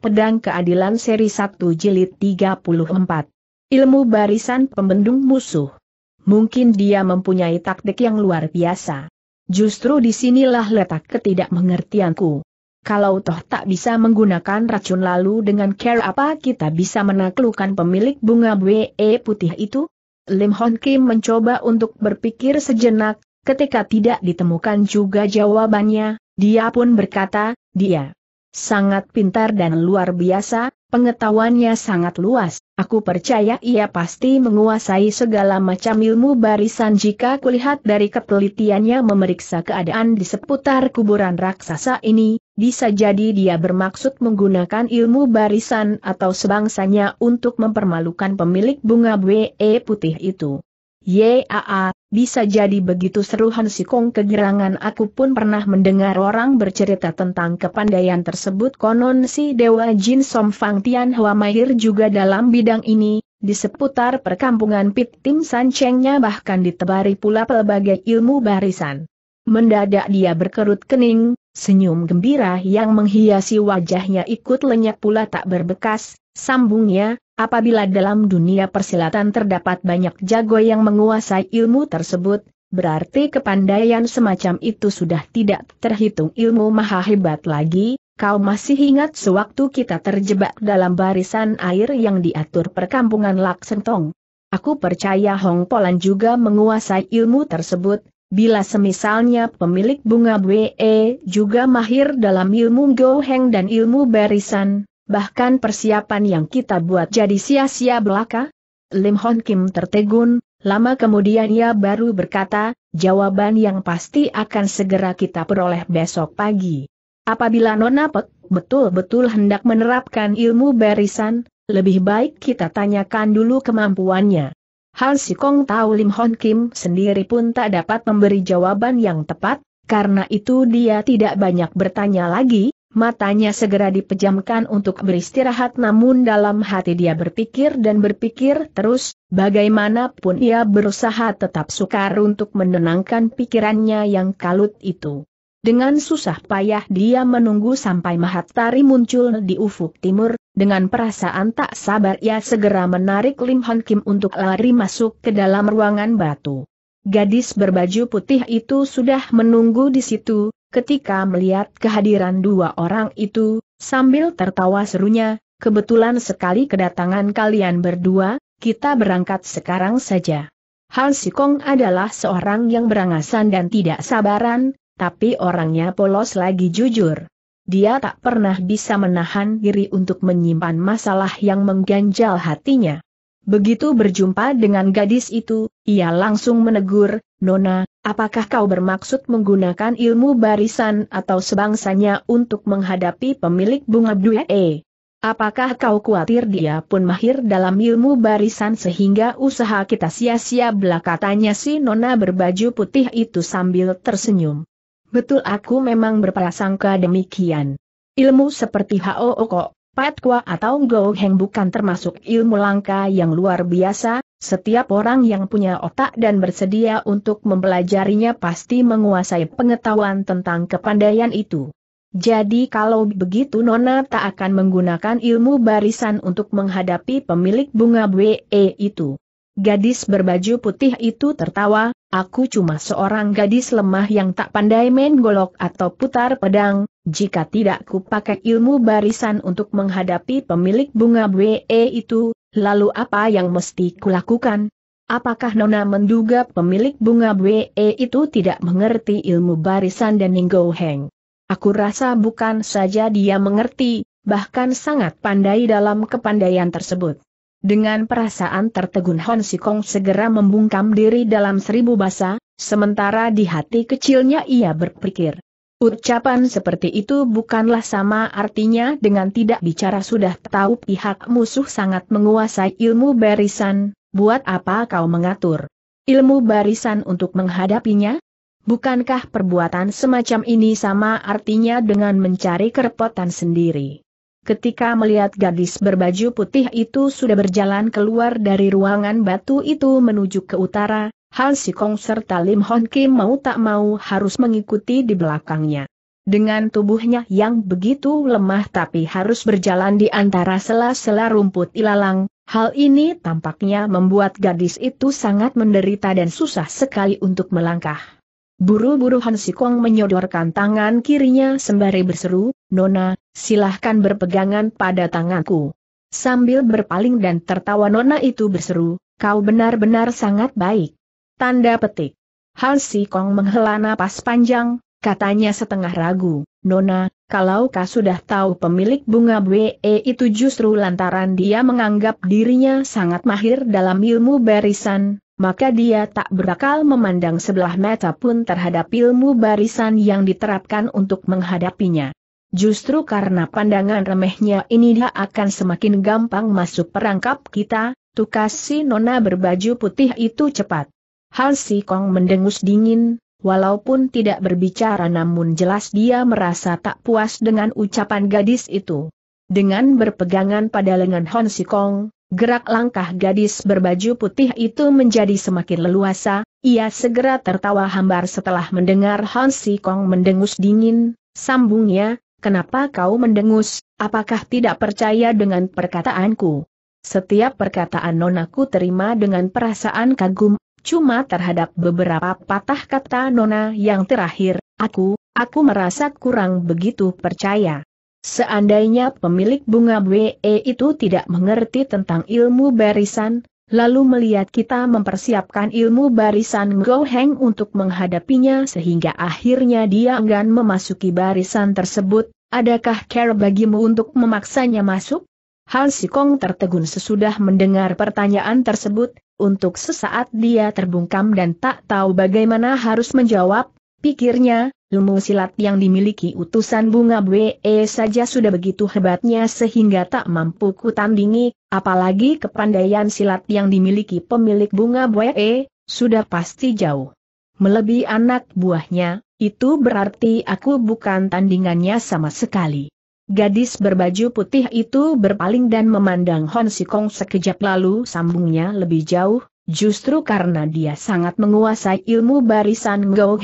Pedang Keadilan Seri 1 Jilid 34. Ilmu Barisan Pembendung Musuh. Mungkin dia mempunyai taktik yang luar biasa. Justru disinilah letak ketidakmengertianku. Kalau toh tak bisa menggunakan racun lalu dengan care apa kita bisa menaklukkan pemilik bunga we putih itu? Lim Hon Kim mencoba untuk berpikir sejenak, ketika tidak ditemukan juga jawabannya, dia pun berkata, dia Sangat pintar dan luar biasa, pengetahuannya sangat luas, aku percaya ia pasti menguasai segala macam ilmu barisan jika kulihat dari ketelitiannya memeriksa keadaan di seputar kuburan raksasa ini, bisa jadi dia bermaksud menggunakan ilmu barisan atau sebangsanya untuk mempermalukan pemilik bunga BE putih itu. Yaa, bisa jadi begitu seru Han Kong kegerangan aku pun pernah mendengar orang bercerita tentang kepandaian tersebut konon si Dewa Jin Som Fang Tian Hua Mahir juga dalam bidang ini, di seputar perkampungan Pit Tim San Chengnya bahkan ditebari pula pelbagai ilmu barisan. Mendadak dia berkerut kening, senyum gembira yang menghiasi wajahnya ikut lenyap pula tak berbekas, sambungnya, Apabila dalam dunia persilatan terdapat banyak jago yang menguasai ilmu tersebut, berarti kepandaian semacam itu sudah tidak terhitung ilmu maha hebat lagi, kau masih ingat sewaktu kita terjebak dalam barisan air yang diatur perkampungan Laksentong. Aku percaya Hong Polan juga menguasai ilmu tersebut, bila semisalnya pemilik bunga BE juga mahir dalam ilmu Goheng dan ilmu barisan, bahkan persiapan yang kita buat jadi sia-sia belaka? Lim Hon Kim tertegun, lama kemudian ia baru berkata, jawaban yang pasti akan segera kita peroleh besok pagi. Apabila Nona Pek betul-betul hendak menerapkan ilmu barisan, lebih baik kita tanyakan dulu kemampuannya. Han Sikong tahu Lim Hon Kim sendiri pun tak dapat memberi jawaban yang tepat, karena itu dia tidak banyak bertanya lagi, Matanya segera dipejamkan untuk beristirahat namun dalam hati dia berpikir dan berpikir terus, bagaimanapun ia berusaha tetap sukar untuk menenangkan pikirannya yang kalut itu. Dengan susah payah dia menunggu sampai Mahatari muncul di ufuk timur, dengan perasaan tak sabar ia segera menarik Lim Hon Kim untuk lari masuk ke dalam ruangan batu. Gadis berbaju putih itu sudah menunggu di situ, Ketika melihat kehadiran dua orang itu, sambil tertawa serunya, kebetulan sekali kedatangan kalian berdua, kita berangkat sekarang saja. Han Sikong adalah seorang yang berangasan dan tidak sabaran, tapi orangnya polos lagi jujur. Dia tak pernah bisa menahan diri untuk menyimpan masalah yang mengganjal hatinya. Begitu berjumpa dengan gadis itu, ia langsung menegur, Nona, apakah kau bermaksud menggunakan ilmu barisan atau sebangsanya untuk menghadapi pemilik bunga duee? Apakah kau khawatir dia pun mahir dalam ilmu barisan sehingga usaha kita sia-sia belakatanya si Nona berbaju putih itu sambil tersenyum. Betul aku memang berprasangka demikian. Ilmu seperti Hao Oko, Petkwa atau Go Heng bukan termasuk ilmu langka yang luar biasa, setiap orang yang punya otak dan bersedia untuk mempelajarinya pasti menguasai pengetahuan tentang kepandaian itu. Jadi kalau begitu Nona tak akan menggunakan ilmu barisan untuk menghadapi pemilik bunga BE itu. Gadis berbaju putih itu tertawa, aku cuma seorang gadis lemah yang tak pandai main golok atau putar pedang, jika tidak ku pakai ilmu barisan untuk menghadapi pemilik bunga BE itu, lalu apa yang mesti kulakukan? Apakah Nona menduga pemilik bunga BE itu tidak mengerti ilmu barisan dan Ninggo Heng? Aku rasa bukan saja dia mengerti, bahkan sangat pandai dalam kepandaian tersebut. Dengan perasaan tertegun Hon Sikong segera membungkam diri dalam seribu basa, sementara di hati kecilnya ia berpikir. Ucapan seperti itu bukanlah sama artinya dengan tidak bicara sudah tahu pihak musuh sangat menguasai ilmu barisan, buat apa kau mengatur ilmu barisan untuk menghadapinya? Bukankah perbuatan semacam ini sama artinya dengan mencari kerepotan sendiri? Ketika melihat gadis berbaju putih itu sudah berjalan keluar dari ruangan batu itu menuju ke utara, Han Sikong serta Lim Hon Kim mau tak mau harus mengikuti di belakangnya. Dengan tubuhnya yang begitu lemah tapi harus berjalan di antara sela-sela rumput ilalang, hal ini tampaknya membuat gadis itu sangat menderita dan susah sekali untuk melangkah. Buru-buru Han Sikong menyodorkan tangan kirinya sembari berseru, Nona, silahkan berpegangan pada tanganku. Sambil berpaling dan tertawa Nona itu berseru, kau benar-benar sangat baik. Tanda petik. Han Si Kong menghela napas panjang, katanya setengah ragu, Nona, kalau kau sudah tahu pemilik bunga BE itu justru lantaran dia menganggap dirinya sangat mahir dalam ilmu barisan, maka dia tak berakal memandang sebelah mata pun terhadap ilmu barisan yang diterapkan untuk menghadapinya. Justru karena pandangan remehnya ini dia akan semakin gampang masuk perangkap kita, tukas si nona berbaju putih itu cepat. Han Si Kong mendengus dingin, walaupun tidak berbicara namun jelas dia merasa tak puas dengan ucapan gadis itu. Dengan berpegangan pada lengan Han Si Kong, gerak langkah gadis berbaju putih itu menjadi semakin leluasa, ia segera tertawa hambar setelah mendengar Han Si Kong mendengus dingin, sambungnya, kenapa kau mendengus, apakah tidak percaya dengan perkataanku? Setiap perkataan nonaku terima dengan perasaan kagum, Cuma terhadap beberapa patah kata Nona yang terakhir, aku, aku merasa kurang begitu percaya. Seandainya pemilik bunga BE itu tidak mengerti tentang ilmu barisan, lalu melihat kita mempersiapkan ilmu barisan Heng untuk menghadapinya sehingga akhirnya dia enggan memasuki barisan tersebut, adakah care bagimu untuk memaksanya masuk? Hal Sikong tertegun sesudah mendengar pertanyaan tersebut, untuk sesaat dia terbungkam dan tak tahu bagaimana harus menjawab, pikirnya, ilmu silat yang dimiliki utusan bunga BE saja sudah begitu hebatnya sehingga tak mampu kutandingi, apalagi kepandaian silat yang dimiliki pemilik bunga BE, sudah pasti jauh. Melebihi anak buahnya, itu berarti aku bukan tandingannya sama sekali. Gadis berbaju putih itu berpaling dan memandang Hon Sikong sekejap lalu sambungnya lebih jauh, justru karena dia sangat menguasai ilmu barisan Ngou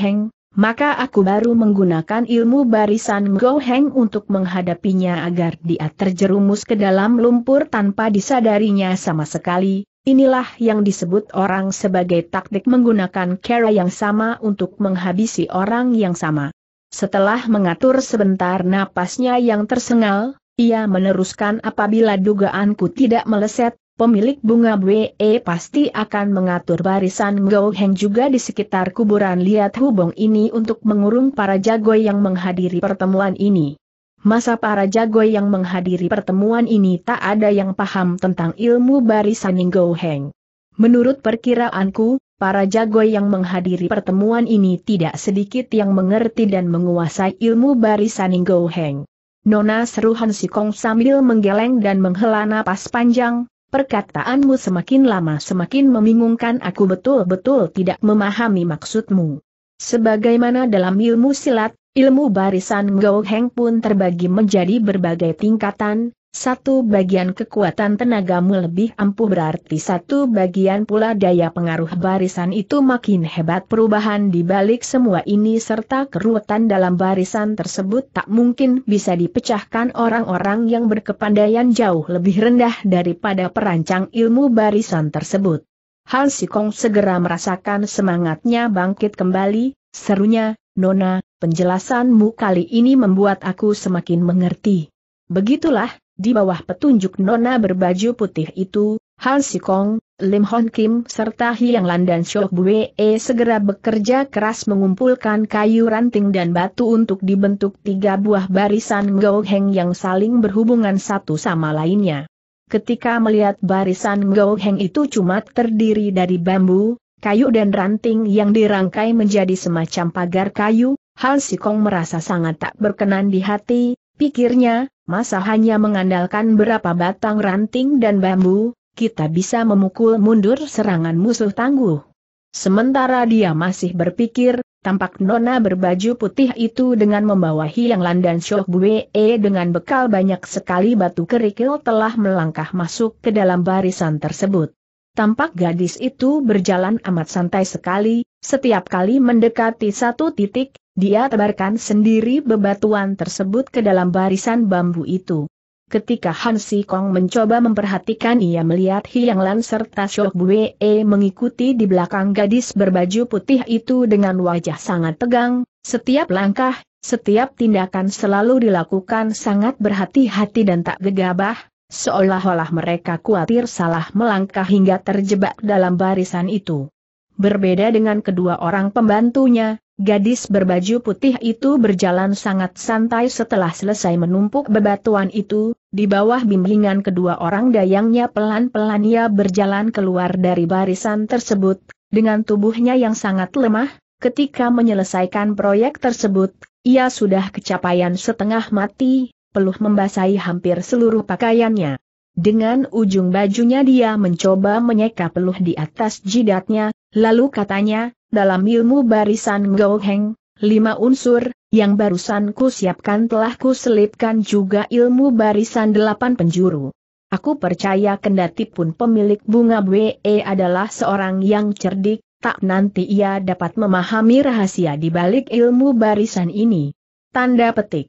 maka aku baru menggunakan ilmu barisan Ngou untuk menghadapinya agar dia terjerumus ke dalam lumpur tanpa disadarinya sama sekali, Inilah yang disebut orang sebagai taktik menggunakan cara yang sama untuk menghabisi orang yang sama. Setelah mengatur sebentar napasnya yang tersengal, ia meneruskan apabila dugaanku tidak meleset, pemilik bunga BE pasti akan mengatur barisan Ngau juga di sekitar kuburan Liat Hubung ini untuk mengurung para jago yang menghadiri pertemuan ini. Masa para jago yang menghadiri pertemuan ini tak ada yang paham tentang ilmu barisan goheng. Menurut perkiraanku, Para jago yang menghadiri pertemuan ini tidak sedikit yang mengerti dan menguasai ilmu barisan Inggo Heng. Nona seru Han Sikong sambil menggeleng dan menghela napas panjang, perkataanmu semakin lama semakin membingungkan aku betul-betul tidak memahami maksudmu. Sebagaimana dalam ilmu silat, ilmu barisan Ngo Heng pun terbagi menjadi berbagai tingkatan, satu bagian kekuatan tenagamu lebih ampuh berarti satu bagian pula daya pengaruh barisan itu makin hebat perubahan di balik semua ini serta keruwetan dalam barisan tersebut tak mungkin bisa dipecahkan orang-orang yang berkepandaian jauh lebih rendah daripada perancang ilmu barisan tersebut. Hal Sikong segera merasakan semangatnya bangkit kembali, serunya, Nona, penjelasanmu kali ini membuat aku semakin mengerti. Begitulah, di bawah petunjuk nona berbaju putih itu, Han Sikong, Lim Hon Kim serta Hiang Lan dan Shok Bue segera bekerja keras mengumpulkan kayu ranting dan batu untuk dibentuk tiga buah barisan Heng yang saling berhubungan satu sama lainnya. Ketika melihat barisan Heng itu cuma terdiri dari bambu, kayu dan ranting yang dirangkai menjadi semacam pagar kayu, Hal Sikong merasa sangat tak berkenan di hati, Pikirnya, masa hanya mengandalkan berapa batang ranting dan bambu, kita bisa memukul mundur serangan musuh tangguh. Sementara dia masih berpikir, tampak nona berbaju putih itu dengan membawa hiang landan Shok Bue e, dengan bekal banyak sekali batu kerikil telah melangkah masuk ke dalam barisan tersebut. Tampak gadis itu berjalan amat santai sekali, setiap kali mendekati satu titik, dia tebarkan sendiri bebatuan tersebut ke dalam barisan bambu itu. Ketika Han Si Kong mencoba memperhatikan ia melihat Hiang Lan serta Shok Bue mengikuti di belakang gadis berbaju putih itu dengan wajah sangat tegang, setiap langkah, setiap tindakan selalu dilakukan sangat berhati-hati dan tak gegabah, Seolah-olah mereka khawatir salah melangkah hingga terjebak dalam barisan itu. Berbeda dengan kedua orang pembantunya, gadis berbaju putih itu berjalan sangat santai setelah selesai menumpuk bebatuan itu, di bawah bimbingan kedua orang dayangnya pelan-pelan ia berjalan keluar dari barisan tersebut, dengan tubuhnya yang sangat lemah, ketika menyelesaikan proyek tersebut, ia sudah kecapaian setengah mati, peluh membasahi hampir seluruh pakaiannya. Dengan ujung bajunya dia mencoba menyeka peluh di atas jidatnya, lalu katanya, dalam ilmu barisan Heng, lima unsur, yang barusan ku siapkan telah ku selipkan juga ilmu barisan delapan penjuru. Aku percaya kendati pun pemilik bunga BE adalah seorang yang cerdik, tak nanti ia dapat memahami rahasia di balik ilmu barisan ini. Tanda petik.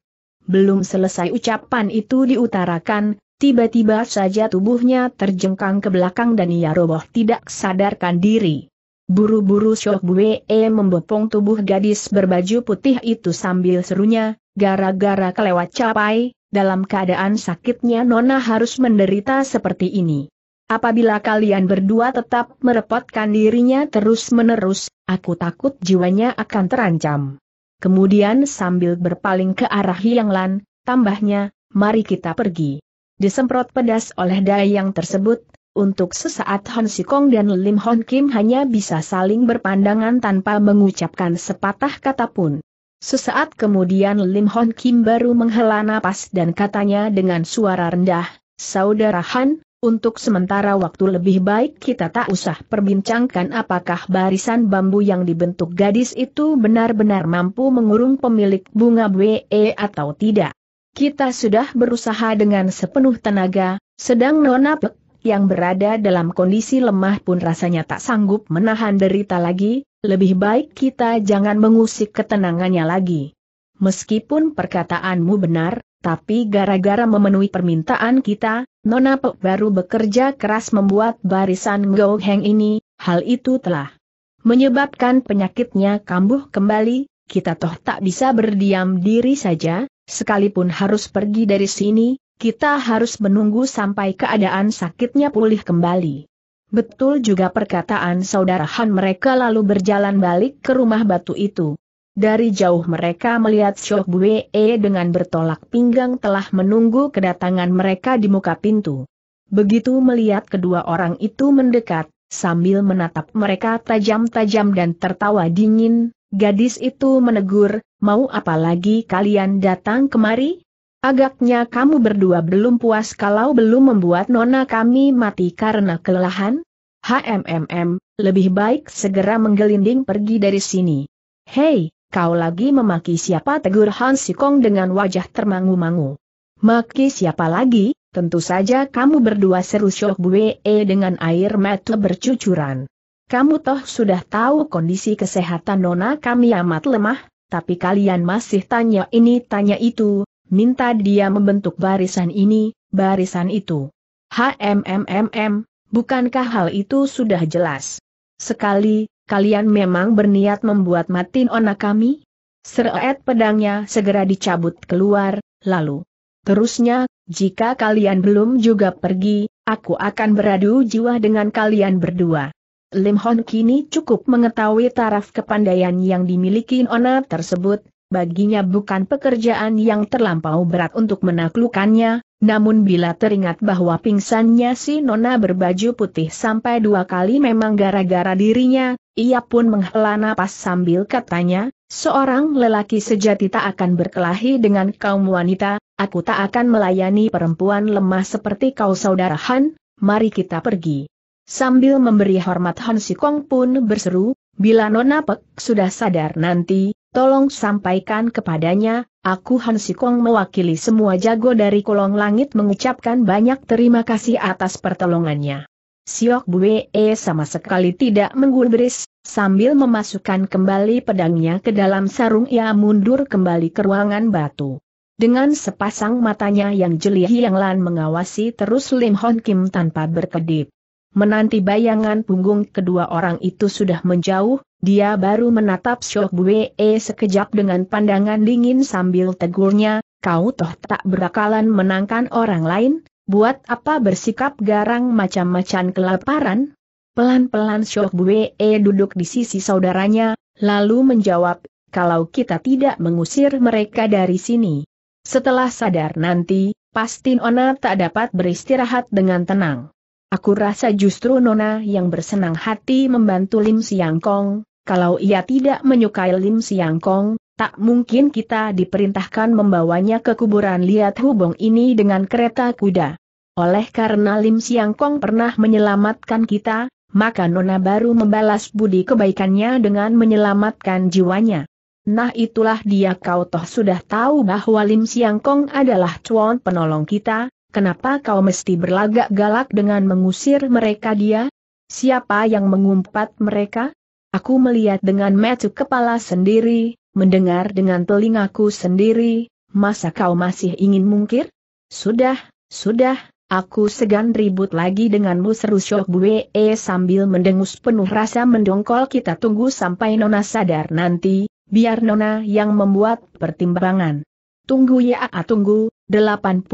Belum selesai ucapan itu diutarakan, tiba-tiba saja tubuhnya terjengkang ke belakang dan ia roboh tidak sadarkan diri. Buru-buru Syok Buwe membopong tubuh gadis berbaju putih itu sambil serunya, gara-gara kelewat capai, dalam keadaan sakitnya Nona harus menderita seperti ini. Apabila kalian berdua tetap merepotkan dirinya terus-menerus, aku takut jiwanya akan terancam kemudian sambil berpaling ke arah Hiang Lan, tambahnya, mari kita pergi. Disemprot pedas oleh dayang tersebut, untuk sesaat Han Sikong dan Lim Hon Kim hanya bisa saling berpandangan tanpa mengucapkan sepatah kata pun. Sesaat kemudian Lim Hon Kim baru menghela napas dan katanya dengan suara rendah, Saudara Han, untuk sementara waktu lebih baik kita tak usah perbincangkan apakah barisan bambu yang dibentuk gadis itu benar-benar mampu mengurung pemilik bunga BE e atau tidak. Kita sudah berusaha dengan sepenuh tenaga, sedang Nona Pek, yang berada dalam kondisi lemah pun rasanya tak sanggup menahan derita lagi, lebih baik kita jangan mengusik ketenangannya lagi. Meskipun perkataanmu benar, tapi gara-gara memenuhi permintaan kita, Nona Pek baru bekerja keras membuat barisan Ngou Heng ini, hal itu telah menyebabkan penyakitnya kambuh kembali, kita toh tak bisa berdiam diri saja, sekalipun harus pergi dari sini, kita harus menunggu sampai keadaan sakitnya pulih kembali. Betul juga perkataan saudara Han mereka lalu berjalan balik ke rumah batu itu. Dari jauh mereka melihat Syok Bue dengan bertolak pinggang telah menunggu kedatangan mereka di muka pintu. Begitu melihat kedua orang itu mendekat, sambil menatap mereka tajam-tajam dan tertawa dingin, gadis itu menegur, mau apa lagi kalian datang kemari? Agaknya kamu berdua belum puas kalau belum membuat nona kami mati karena kelelahan? HMMM, lebih baik segera menggelinding pergi dari sini. Hei, kau lagi memaki siapa tegur Han Sikong dengan wajah termangu-mangu. Maki siapa lagi, tentu saja kamu berdua seru Shok Bue dengan air mata bercucuran. Kamu toh sudah tahu kondisi kesehatan nona kami amat lemah, tapi kalian masih tanya ini tanya itu, minta dia membentuk barisan ini, barisan itu. HMMMM, bukankah hal itu sudah jelas? Sekali, kalian memang berniat membuat mati onak kami? Seret pedangnya segera dicabut keluar, lalu. Terusnya, jika kalian belum juga pergi, aku akan beradu jiwa dengan kalian berdua. Lim Hon kini cukup mengetahui taraf kepandaian yang dimiliki Nona tersebut, baginya bukan pekerjaan yang terlampau berat untuk menaklukannya, namun bila teringat bahwa pingsannya si Nona berbaju putih sampai dua kali memang gara-gara dirinya, ia pun menghela napas sambil katanya, seorang lelaki sejati tak akan berkelahi dengan kaum wanita, aku tak akan melayani perempuan lemah seperti kau saudara Han, mari kita pergi. Sambil memberi hormat Han Sikong pun berseru, bila Nona Pek sudah sadar nanti, tolong sampaikan kepadanya, aku Han Sikong mewakili semua jago dari kolong langit mengucapkan banyak terima kasih atas pertolongannya. Siok Bue e, sama sekali tidak menggubris, sambil memasukkan kembali pedangnya ke dalam sarung ia mundur kembali ke ruangan batu. Dengan sepasang matanya yang jeli Hiang Lan mengawasi terus Lim Hon Kim tanpa berkedip. Menanti bayangan punggung kedua orang itu sudah menjauh, dia baru menatap Syok Bue sekejap dengan pandangan dingin sambil tegurnya, kau toh tak berakalan menangkan orang lain, buat apa bersikap garang macam-macam kelaparan? Pelan-pelan Syok Bue duduk di sisi saudaranya, lalu menjawab, kalau kita tidak mengusir mereka dari sini. Setelah sadar nanti, pasti Ona tak dapat beristirahat dengan tenang. Aku rasa justru Nona yang bersenang hati membantu Lim Siang Kong, kalau ia tidak menyukai Lim Siang Kong, tak mungkin kita diperintahkan membawanya ke kuburan liat hubung ini dengan kereta kuda. Oleh karena Lim Siang Kong pernah menyelamatkan kita, maka Nona baru membalas budi kebaikannya dengan menyelamatkan jiwanya. Nah itulah dia kau toh sudah tahu bahwa Lim Siang Kong adalah cuan penolong kita, Kenapa kau mesti berlagak galak dengan mengusir mereka dia? Siapa yang mengumpat mereka? Aku melihat dengan metu kepala sendiri, mendengar dengan telingaku sendiri, masa kau masih ingin mungkir? Sudah, sudah, aku segan ribut lagi denganmu seru Syok Bue sambil mendengus penuh rasa mendongkol kita tunggu sampai Nona sadar nanti, biar Nona yang membuat pertimbangan. Tunggu ya a ah, ah, tunggu, 80%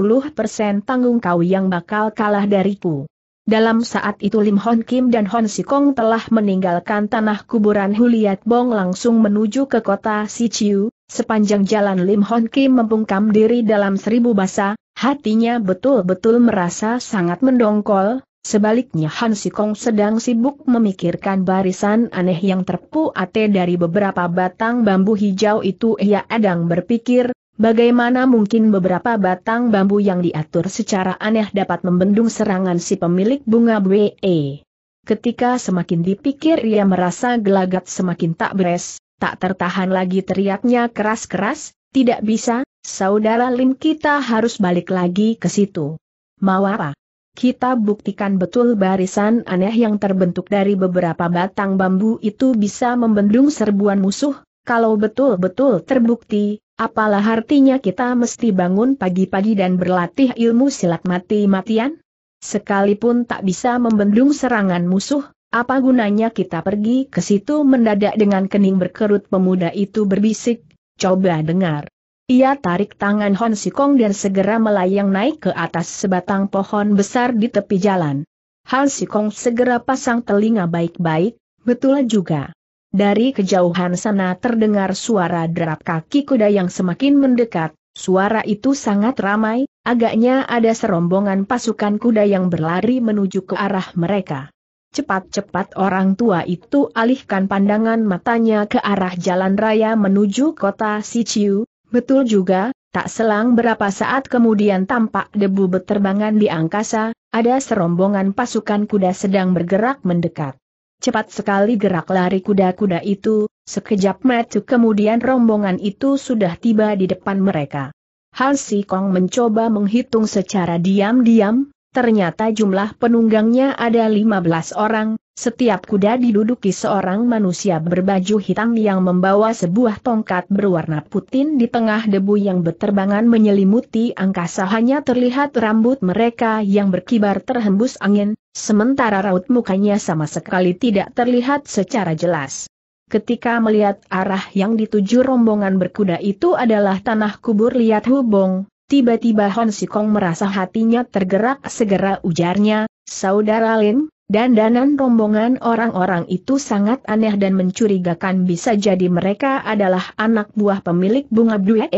tanggung kau yang bakal kalah dariku. Dalam saat itu Lim Hon Kim dan Hon Sikong telah meninggalkan tanah kuburan Huliat Bong langsung menuju ke kota Siciu, sepanjang jalan Lim Hon Kim membungkam diri dalam seribu basa, hatinya betul-betul merasa sangat mendongkol, sebaliknya Han Sikong sedang sibuk memikirkan barisan aneh yang terpu ate dari beberapa batang bambu hijau itu ia adang berpikir, Bagaimana mungkin beberapa batang bambu yang diatur secara aneh dapat membendung serangan si pemilik bunga BE? Ketika semakin dipikir ia merasa gelagat semakin tak beres, tak tertahan lagi teriaknya keras-keras, tidak bisa, saudara Lim kita harus balik lagi ke situ. Mau apa? Kita buktikan betul barisan aneh yang terbentuk dari beberapa batang bambu itu bisa membendung serbuan musuh, kalau betul-betul terbukti, Apalah artinya kita mesti bangun pagi-pagi dan berlatih ilmu silat mati-matian? Sekalipun tak bisa membendung serangan musuh, apa gunanya kita pergi ke situ mendadak dengan kening berkerut pemuda itu berbisik, coba dengar. Ia tarik tangan Hon Sikong dan segera melayang naik ke atas sebatang pohon besar di tepi jalan. Han Sikong segera pasang telinga baik-baik, betul juga. Dari kejauhan sana terdengar suara derap kaki kuda yang semakin mendekat, suara itu sangat ramai, agaknya ada serombongan pasukan kuda yang berlari menuju ke arah mereka. Cepat-cepat orang tua itu alihkan pandangan matanya ke arah jalan raya menuju kota Siciu, betul juga, tak selang berapa saat kemudian tampak debu beterbangan di angkasa, ada serombongan pasukan kuda sedang bergerak mendekat. Cepat sekali gerak lari kuda-kuda itu, sekejap metu kemudian rombongan itu sudah tiba di depan mereka. Hansi Kong mencoba menghitung secara diam-diam, ternyata jumlah penunggangnya ada 15 orang, setiap kuda diduduki seorang manusia berbaju hitam yang membawa sebuah tongkat berwarna putih di tengah debu yang berterbangan menyelimuti angkasa hanya terlihat rambut mereka yang berkibar terhembus angin, sementara raut mukanya sama sekali tidak terlihat secara jelas. Ketika melihat arah yang dituju rombongan berkuda itu adalah tanah kubur Liat hubung. Tiba-tiba Hon Sikong merasa hatinya tergerak segera ujarnya, Saudara Lin, dan danan rombongan orang-orang itu sangat aneh dan mencurigakan bisa jadi mereka adalah anak buah pemilik bunga Bue.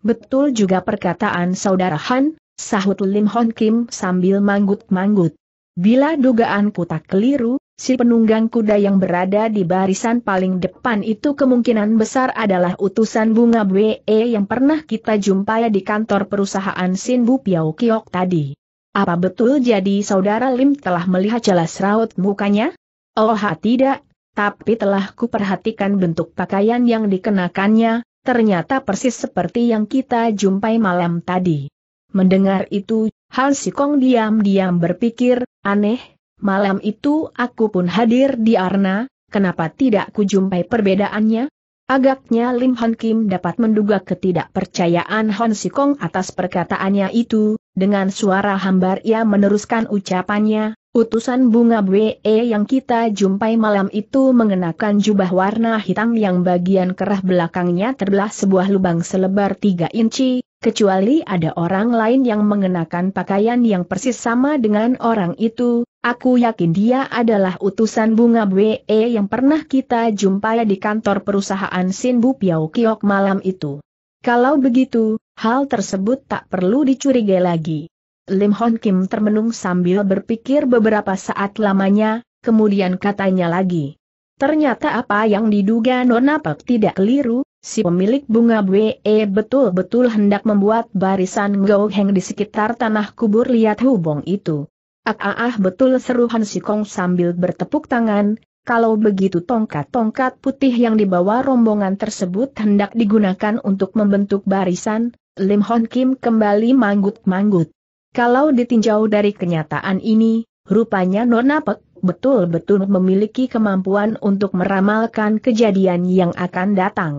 Betul juga perkataan Saudara Han, sahut Lim Hon Kim sambil manggut-manggut. Bila dugaanku tak keliru, Si penunggang kuda yang berada di barisan paling depan itu kemungkinan besar adalah utusan bunga BE yang pernah kita jumpai di kantor perusahaan Sinbu Piao Kiok tadi. Apa betul jadi saudara Lim telah melihat jelas raut mukanya? Oh ha tidak, tapi telah kuperhatikan bentuk pakaian yang dikenakannya, ternyata persis seperti yang kita jumpai malam tadi. Mendengar itu, Hal Sikong diam-diam berpikir, aneh, Malam itu aku pun hadir di Arna, kenapa tidak kujumpai perbedaannya? Agaknya Lim Hon Kim dapat menduga ketidakpercayaan Hon Sikong atas perkataannya itu, dengan suara hambar ia meneruskan ucapannya, utusan bunga BE yang kita jumpai malam itu mengenakan jubah warna hitam yang bagian kerah belakangnya terbelah sebuah lubang selebar 3 inci, kecuali ada orang lain yang mengenakan pakaian yang persis sama dengan orang itu, aku yakin dia adalah utusan bunga BE yang pernah kita jumpai di kantor perusahaan Sinbu Piao Kiok malam itu. Kalau begitu, hal tersebut tak perlu dicurigai lagi. Lim Hon Kim termenung sambil berpikir beberapa saat lamanya, kemudian katanya lagi. Ternyata apa yang diduga Nona Pek tidak keliru, si pemilik bunga BE eh, betul-betul hendak membuat barisan Heng di sekitar tanah kubur lihat hubung itu. Ah, ah, ah betul seru Han Kong sambil bertepuk tangan, kalau begitu tongkat-tongkat putih yang dibawa rombongan tersebut hendak digunakan untuk membentuk barisan, Lim Hon Kim kembali manggut-manggut. Kalau ditinjau dari kenyataan ini, rupanya Nona Pek betul-betul memiliki kemampuan untuk meramalkan kejadian yang akan datang.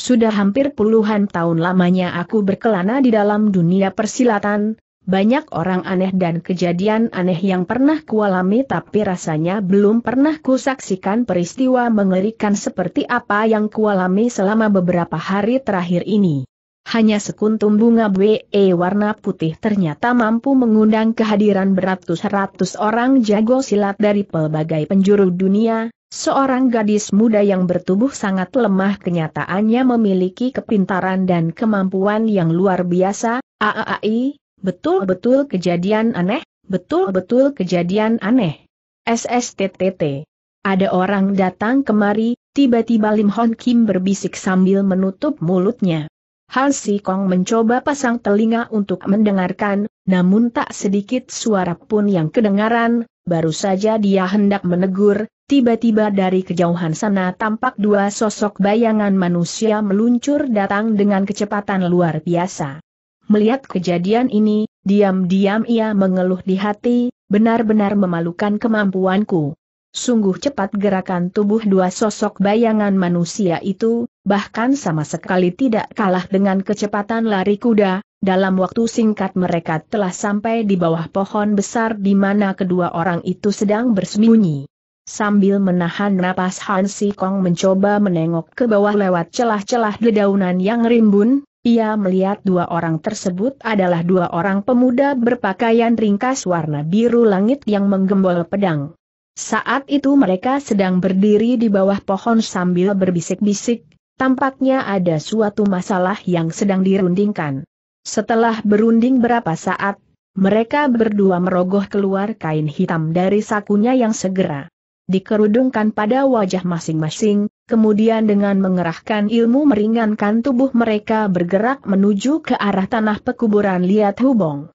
Sudah hampir puluhan tahun lamanya aku berkelana di dalam dunia persilatan, banyak orang aneh dan kejadian aneh yang pernah kualami tapi rasanya belum pernah kusaksikan peristiwa mengerikan seperti apa yang kualami selama beberapa hari terakhir ini. Hanya sekuntum bunga BE warna putih ternyata mampu mengundang kehadiran beratus-ratus orang jago silat dari pelbagai penjuru dunia, seorang gadis muda yang bertubuh sangat lemah kenyataannya memiliki kepintaran dan kemampuan yang luar biasa, Aaai, betul-betul kejadian aneh, betul-betul kejadian aneh. SSTTT. Ada orang datang kemari, tiba-tiba Lim Hon Kim berbisik sambil menutup mulutnya. Han Si Kong mencoba pasang telinga untuk mendengarkan, namun tak sedikit suara pun yang kedengaran, baru saja dia hendak menegur, tiba-tiba dari kejauhan sana tampak dua sosok bayangan manusia meluncur datang dengan kecepatan luar biasa. Melihat kejadian ini, diam-diam ia mengeluh di hati, benar-benar memalukan kemampuanku. Sungguh cepat gerakan tubuh dua sosok bayangan manusia itu, bahkan sama sekali tidak kalah dengan kecepatan lari kuda, dalam waktu singkat mereka telah sampai di bawah pohon besar di mana kedua orang itu sedang bersembunyi. Sambil menahan napas Han Si Kong mencoba menengok ke bawah lewat celah-celah dedaunan yang rimbun, ia melihat dua orang tersebut adalah dua orang pemuda berpakaian ringkas warna biru langit yang menggembol pedang. Saat itu mereka sedang berdiri di bawah pohon sambil berbisik-bisik, Tampaknya ada suatu masalah yang sedang dirundingkan. Setelah berunding berapa saat, mereka berdua merogoh keluar kain hitam dari sakunya yang segera dikerudungkan pada wajah masing-masing, kemudian dengan mengerahkan ilmu meringankan tubuh mereka bergerak menuju ke arah tanah pekuburan Liat Hubong.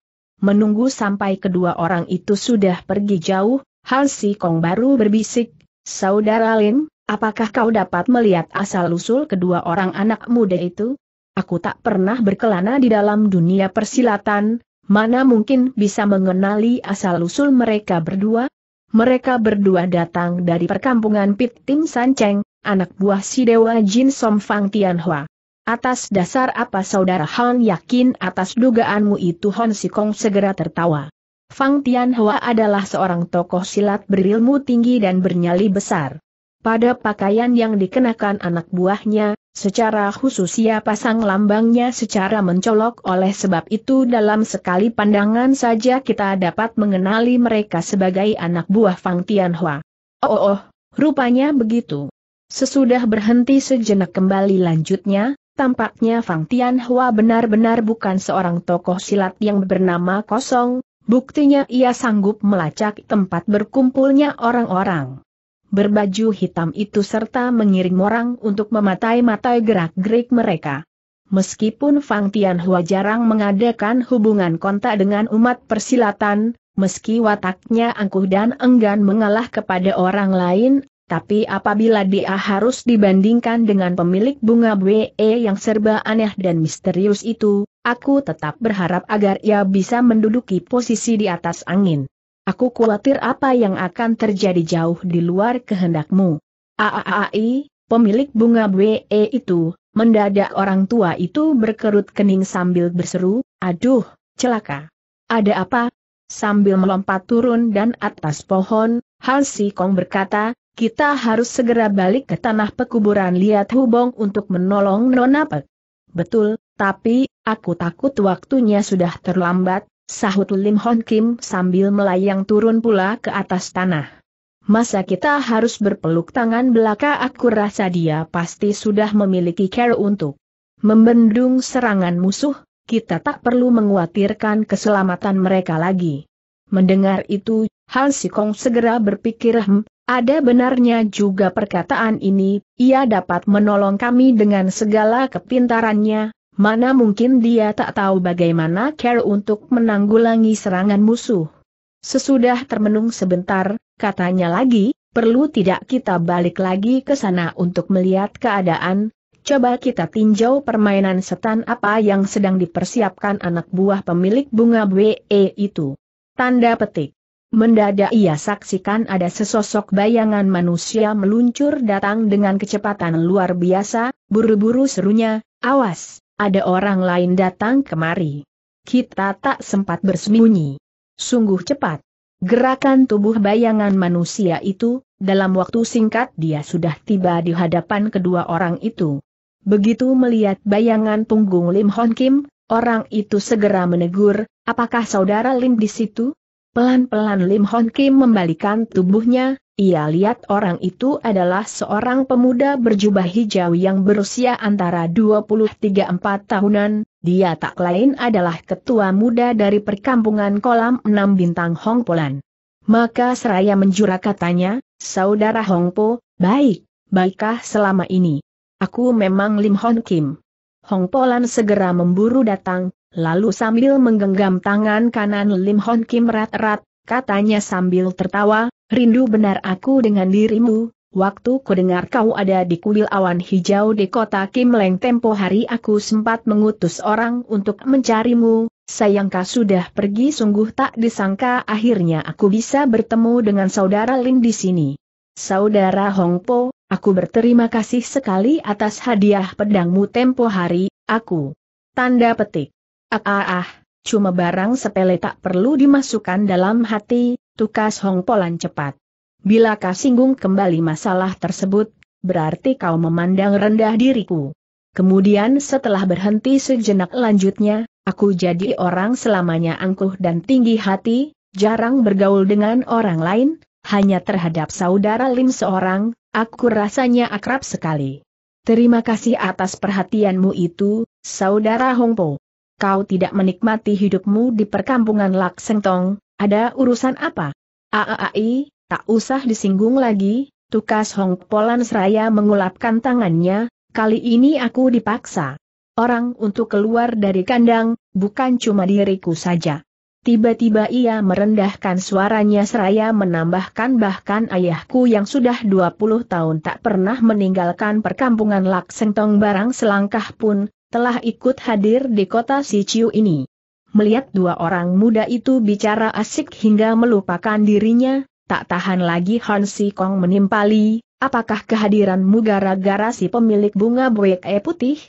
Menunggu sampai kedua orang itu sudah pergi jauh, Hal Si Kong baru berbisik, Saudara Lin, Apakah kau dapat melihat asal-usul kedua orang anak muda itu? Aku tak pernah berkelana di dalam dunia persilatan, mana mungkin bisa mengenali asal-usul mereka berdua? Mereka berdua datang dari perkampungan Pit Tim Sanceng, anak buah si Dewa Jin Som Fang Tianhua. Atas dasar apa saudara Han yakin atas dugaanmu itu Hon Sikong segera tertawa. Fang Tianhua adalah seorang tokoh silat berilmu tinggi dan bernyali besar pada pakaian yang dikenakan anak buahnya, secara khusus ia pasang lambangnya secara mencolok oleh sebab itu dalam sekali pandangan saja kita dapat mengenali mereka sebagai anak buah Fang Tianhua. Oh, oh, oh rupanya begitu. Sesudah berhenti sejenak kembali lanjutnya, tampaknya Fang Tianhua benar-benar bukan seorang tokoh silat yang bernama kosong, buktinya ia sanggup melacak tempat berkumpulnya orang-orang berbaju hitam itu serta mengirim orang untuk mematai-matai gerak-gerik mereka. Meskipun Fang Tianhua jarang mengadakan hubungan kontak dengan umat persilatan, meski wataknya angkuh dan enggan mengalah kepada orang lain, tapi apabila dia harus dibandingkan dengan pemilik bunga BE yang serba aneh dan misterius itu, aku tetap berharap agar ia bisa menduduki posisi di atas angin. Aku khawatir apa yang akan terjadi jauh di luar kehendakmu. Aaai, pemilik bunga we itu, mendadak orang tua itu berkerut kening sambil berseru, aduh, celaka. Ada apa? Sambil melompat turun dan atas pohon, Han Kong berkata, kita harus segera balik ke tanah pekuburan Liat Hubong untuk menolong Nona Pek. Betul, tapi, aku takut waktunya sudah terlambat, Sahut Lim Hon Kim sambil melayang turun pula ke atas tanah. Masa kita harus berpeluk tangan belaka aku rasa dia pasti sudah memiliki care untuk membendung serangan musuh, kita tak perlu menguatirkan keselamatan mereka lagi. Mendengar itu, Han Sikong segera berpikir, hm, ada benarnya juga perkataan ini, ia dapat menolong kami dengan segala kepintarannya, Mana mungkin dia tak tahu bagaimana care untuk menanggulangi serangan musuh. Sesudah termenung sebentar, katanya lagi, perlu tidak kita balik lagi ke sana untuk melihat keadaan, coba kita tinjau permainan setan apa yang sedang dipersiapkan anak buah pemilik bunga BE e itu. Tanda petik. Mendadak ia saksikan ada sesosok bayangan manusia meluncur datang dengan kecepatan luar biasa, buru-buru serunya, awas! Ada orang lain datang kemari. Kita tak sempat bersembunyi. Sungguh cepat. Gerakan tubuh bayangan manusia itu, dalam waktu singkat dia sudah tiba di hadapan kedua orang itu. Begitu melihat bayangan punggung Lim Hon Kim, orang itu segera menegur, apakah saudara Lim di situ? Pelan-pelan Lim Hon Kim membalikan tubuhnya, ia lihat orang itu adalah seorang pemuda berjubah hijau yang berusia antara 23-4 tahunan, dia tak lain adalah ketua muda dari perkampungan kolam 6 bintang Hongpolan. Maka seraya menjura katanya, saudara Hongpo, baik, baikkah selama ini? Aku memang Lim Hon Kim. Hongpolan segera memburu datang, lalu sambil menggenggam tangan kanan Lim Hon Kim rat-rat, katanya sambil tertawa, Rindu benar aku dengan dirimu, waktu ku dengar kau ada di kuil awan hijau di kota Kim Leng tempo hari aku sempat mengutus orang untuk mencarimu, Sayang kau sudah pergi sungguh tak disangka akhirnya aku bisa bertemu dengan saudara Lin di sini. Saudara Hong Po, aku berterima kasih sekali atas hadiah pedangmu tempo hari, aku. Tanda petik. Ah ah ah, cuma barang sepele tak perlu dimasukkan dalam hati, tukas Hong Polan cepat. Bila kau singgung kembali masalah tersebut, berarti kau memandang rendah diriku. Kemudian setelah berhenti sejenak lanjutnya, aku jadi orang selamanya angkuh dan tinggi hati, jarang bergaul dengan orang lain, hanya terhadap saudara Lim seorang, aku rasanya akrab sekali. Terima kasih atas perhatianmu itu, saudara Hong Po. Kau tidak menikmati hidupmu di perkampungan Tong. Ada urusan apa? Aai, tak usah disinggung lagi, tukas Hong Polan Seraya mengulapkan tangannya, kali ini aku dipaksa. Orang untuk keluar dari kandang, bukan cuma diriku saja. Tiba-tiba ia merendahkan suaranya seraya menambahkan bahkan ayahku yang sudah 20 tahun tak pernah meninggalkan perkampungan Laksentong barang selangkah pun, telah ikut hadir di kota Siciu ini melihat dua orang muda itu bicara asik hingga melupakan dirinya, tak tahan lagi Han Si Kong menimpali, apakah kehadiran gara-gara si pemilik bunga buek e putih?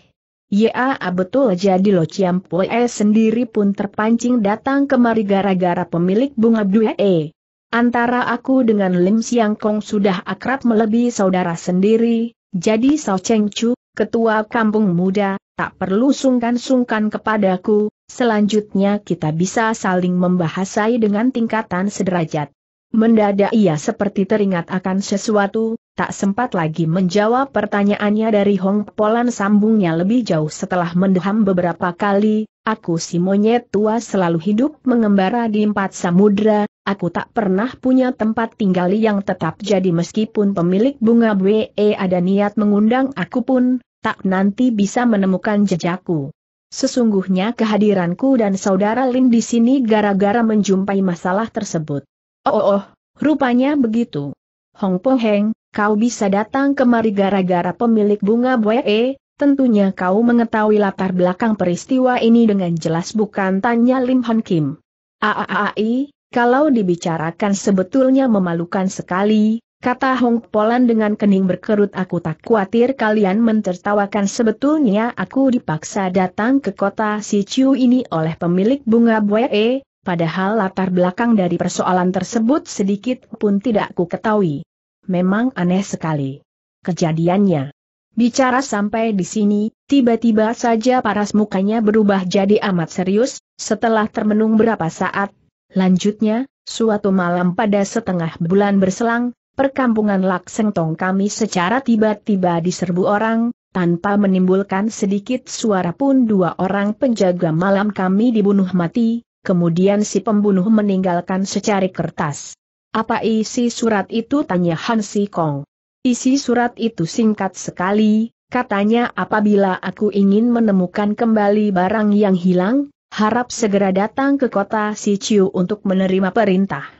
Ya betul jadi Lo Chiam Pue e sendiri pun terpancing datang kemari gara-gara pemilik bunga E. Antara aku dengan Lim Siang Kong sudah akrab melebihi saudara sendiri, jadi Sao Cheng Chu, ketua kampung muda, tak perlu sungkan-sungkan kepadaku, selanjutnya kita bisa saling membahasai dengan tingkatan sederajat. Mendadak ia seperti teringat akan sesuatu, tak sempat lagi menjawab pertanyaannya dari Hong Polan sambungnya lebih jauh setelah mendeham beberapa kali, aku si monyet tua selalu hidup mengembara di empat samudra, aku tak pernah punya tempat tinggal yang tetap jadi meskipun pemilik bunga BE ada niat mengundang aku pun, tak nanti bisa menemukan jejakku. Sesungguhnya kehadiranku dan saudara Lin di sini gara-gara menjumpai masalah tersebut. Oh, oh, oh rupanya begitu. Hong Po Heng, kau bisa datang kemari gara-gara pemilik bunga Boye, e. tentunya kau mengetahui latar belakang peristiwa ini dengan jelas bukan tanya Lim Hon Kim. Aaai, kalau dibicarakan sebetulnya memalukan sekali, Kata Hong Polan dengan kening berkerut aku tak khawatir kalian mentertawakan sebetulnya aku dipaksa datang ke kota Si Chiu ini oleh pemilik bunga Buee, padahal latar belakang dari persoalan tersebut sedikit pun tidak ku ketahui. Memang aneh sekali. Kejadiannya. Bicara sampai di sini, tiba-tiba saja paras mukanya berubah jadi amat serius, setelah termenung berapa saat. Lanjutnya, suatu malam pada setengah bulan berselang, perkampungan Laksengtong kami secara tiba-tiba diserbu orang, tanpa menimbulkan sedikit suara pun dua orang penjaga malam kami dibunuh mati, kemudian si pembunuh meninggalkan secari kertas. Apa isi surat itu tanya Hansi Kong. Isi surat itu singkat sekali, katanya apabila aku ingin menemukan kembali barang yang hilang, harap segera datang ke kota Si Ciu untuk menerima perintah.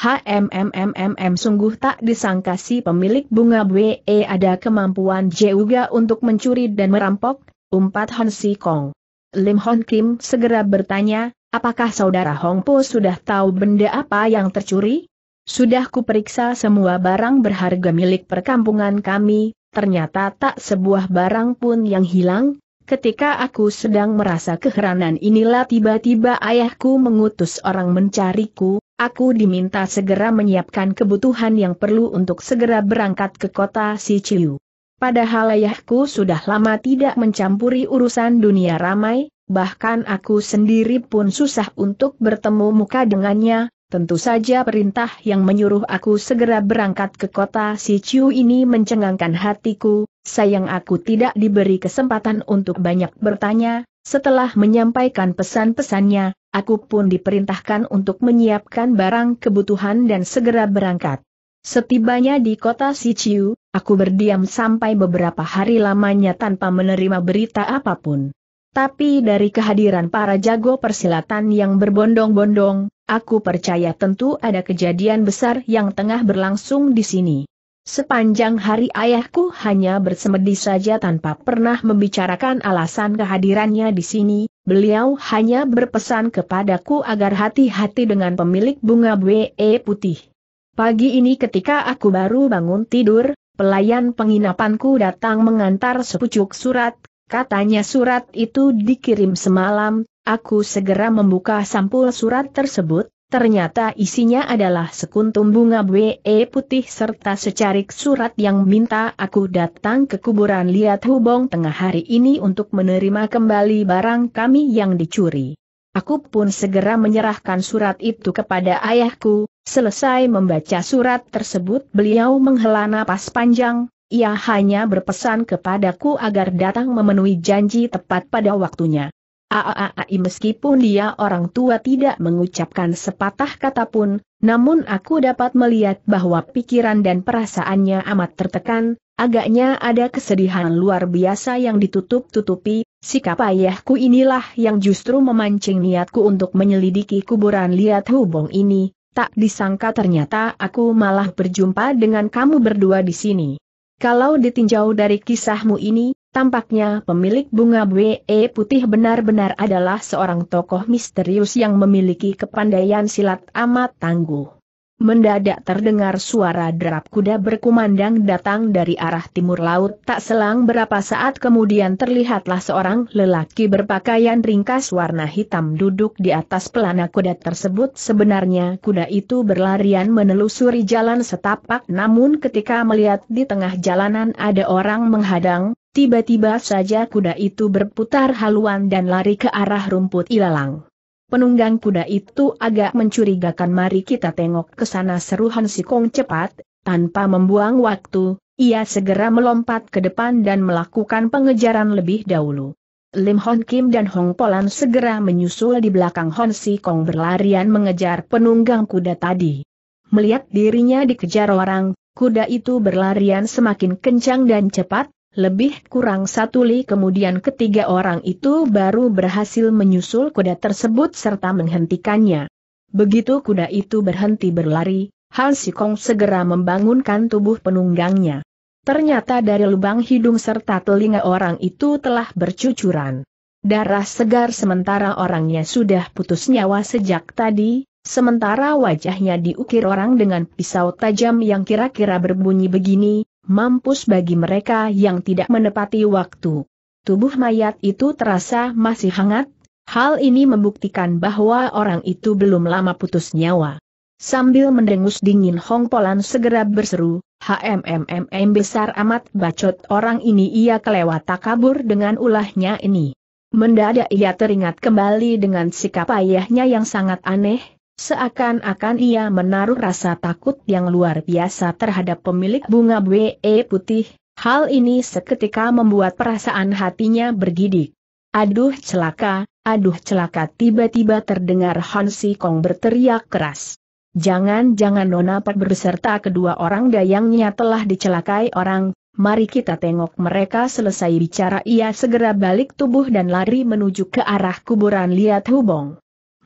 HMMMMM sungguh tak disangka si pemilik bunga BE e, ada kemampuan juga untuk mencuri dan merampok, umpat Hon Si Kong. Lim Hon Kim segera bertanya, apakah saudara Hong Po sudah tahu benda apa yang tercuri? Sudah kuperiksa semua barang berharga milik perkampungan kami, ternyata tak sebuah barang pun yang hilang, Ketika aku sedang merasa keheranan inilah tiba-tiba ayahku mengutus orang mencariku, Aku diminta segera menyiapkan kebutuhan yang perlu untuk segera berangkat ke kota Siciu. Padahal ayahku sudah lama tidak mencampuri urusan dunia ramai, bahkan aku sendiri pun susah untuk bertemu muka dengannya, Tentu saja perintah yang menyuruh aku segera berangkat ke kota Siciu ini mencengangkan hatiku, sayang aku tidak diberi kesempatan untuk banyak bertanya, setelah menyampaikan pesan-pesannya, aku pun diperintahkan untuk menyiapkan barang kebutuhan dan segera berangkat. Setibanya di kota Siciu, aku berdiam sampai beberapa hari lamanya tanpa menerima berita apapun. Tapi dari kehadiran para jago persilatan yang berbondong-bondong, aku percaya tentu ada kejadian besar yang tengah berlangsung di sini. Sepanjang hari ayahku hanya bersemedi saja tanpa pernah membicarakan alasan kehadirannya di sini, beliau hanya berpesan kepadaku agar hati-hati dengan pemilik bunga we putih. Pagi ini ketika aku baru bangun tidur, pelayan penginapanku datang mengantar sepucuk surat, katanya surat itu dikirim semalam, Aku segera membuka sampul surat tersebut, Ternyata isinya adalah sekuntum bunga BE putih serta secarik surat yang minta aku datang ke kuburan Liat Hubong tengah hari ini untuk menerima kembali barang kami yang dicuri. Aku pun segera menyerahkan surat itu kepada ayahku, selesai membaca surat tersebut beliau menghela napas panjang, ia hanya berpesan kepadaku agar datang memenuhi janji tepat pada waktunya. Aaai meskipun dia orang tua tidak mengucapkan sepatah kata pun, namun aku dapat melihat bahwa pikiran dan perasaannya amat tertekan, agaknya ada kesedihan luar biasa yang ditutup-tutupi, sikap ayahku inilah yang justru memancing niatku untuk menyelidiki kuburan liat hubung ini, tak disangka ternyata aku malah berjumpa dengan kamu berdua di sini. Kalau ditinjau dari kisahmu ini, tampaknya pemilik bunga BE putih benar-benar adalah seorang tokoh misterius yang memiliki kepandaian silat amat tangguh. Mendadak terdengar suara derap kuda berkumandang datang dari arah timur laut tak selang berapa saat kemudian terlihatlah seorang lelaki berpakaian ringkas warna hitam duduk di atas pelana kuda tersebut sebenarnya kuda itu berlarian menelusuri jalan setapak namun ketika melihat di tengah jalanan ada orang menghadang, tiba-tiba saja kuda itu berputar haluan dan lari ke arah rumput ilalang. Penunggang kuda itu agak mencurigakan mari kita tengok ke sana seruhan si Kong cepat, tanpa membuang waktu, ia segera melompat ke depan dan melakukan pengejaran lebih dahulu. Lim Hon Kim dan Hong Polan segera menyusul di belakang Hon Si Kong berlarian mengejar penunggang kuda tadi. Melihat dirinya dikejar orang, kuda itu berlarian semakin kencang dan cepat, lebih kurang satu li kemudian ketiga orang itu baru berhasil menyusul kuda tersebut serta menghentikannya. Begitu kuda itu berhenti berlari, Han Sikong segera membangunkan tubuh penunggangnya. Ternyata dari lubang hidung serta telinga orang itu telah bercucuran. Darah segar sementara orangnya sudah putus nyawa sejak tadi, sementara wajahnya diukir orang dengan pisau tajam yang kira-kira berbunyi begini, Mampus bagi mereka yang tidak menepati waktu. Tubuh mayat itu terasa masih hangat, hal ini membuktikan bahwa orang itu belum lama putus nyawa. Sambil mendengus dingin Hong Polan segera berseru, HMMMM besar amat bacot orang ini ia kelewat takabur dengan ulahnya ini. Mendadak ia teringat kembali dengan sikap ayahnya yang sangat aneh, Seakan-akan ia menaruh rasa takut yang luar biasa terhadap pemilik bunga BE putih, hal ini seketika membuat perasaan hatinya bergidik. Aduh celaka, aduh celaka tiba-tiba terdengar Si Kong berteriak keras. Jangan-jangan Nona Pak berserta kedua orang dayangnya telah dicelakai orang, mari kita tengok mereka selesai bicara ia segera balik tubuh dan lari menuju ke arah kuburan Liat Hubong.